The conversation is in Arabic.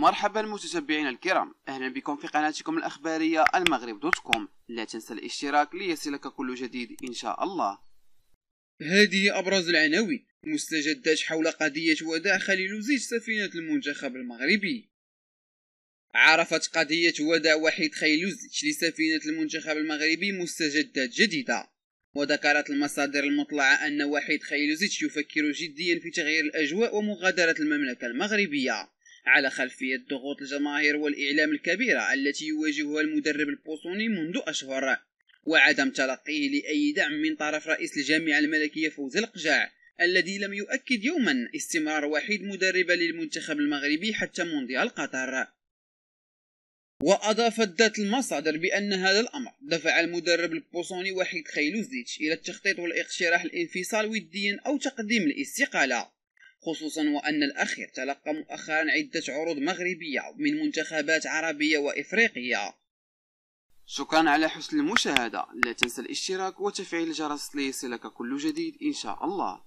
مرحبا المتتبعين الكرام اهلا بكم في قناتكم الاخباريه المغرب دوت كوم لا تنسى الاشتراك ليصلك كل جديد ان شاء الله هذه ابرز العناوين مستجدات حول قضيه وداع خليل وزيج سفينه المنتخب المغربي عرفت قضية وداع وحيد خيلوزيتش لسفينة المنتخب المغربي مستجدات جديدة وذكرت المصادر المطلعة أن وحيد خيلوزيتش يفكر جديا في تغيير الأجواء ومغادرة المملكة المغربية على خلفية ضغوط الجماهير والإعلام الكبيرة التي يواجهها المدرب البوسوني منذ أشهر وعدم تلقيه لأي دعم من طرف رئيس الجامعة الملكية فوز القجاع الذي لم يؤكد يوما استمرار وحيد مدربة للمنتخب المغربي حتى مونديال قطر وأضافت ذات المصادر بأن هذا الأمر دفع المدرب البوسوني وحيد خيلوزيتش إلى التخطيط والاقتراح الانفصال وديا أو تقديم الاستقالة خصوصا وأن الاخير تلقى مؤخرا عدة عروض مغربية من منتخبات عربية وإفريقية شكرا على حسن المشاهدة لا تنسى الاشتراك وتفعيل الجرس ليصلك كل جديد إن شاء الله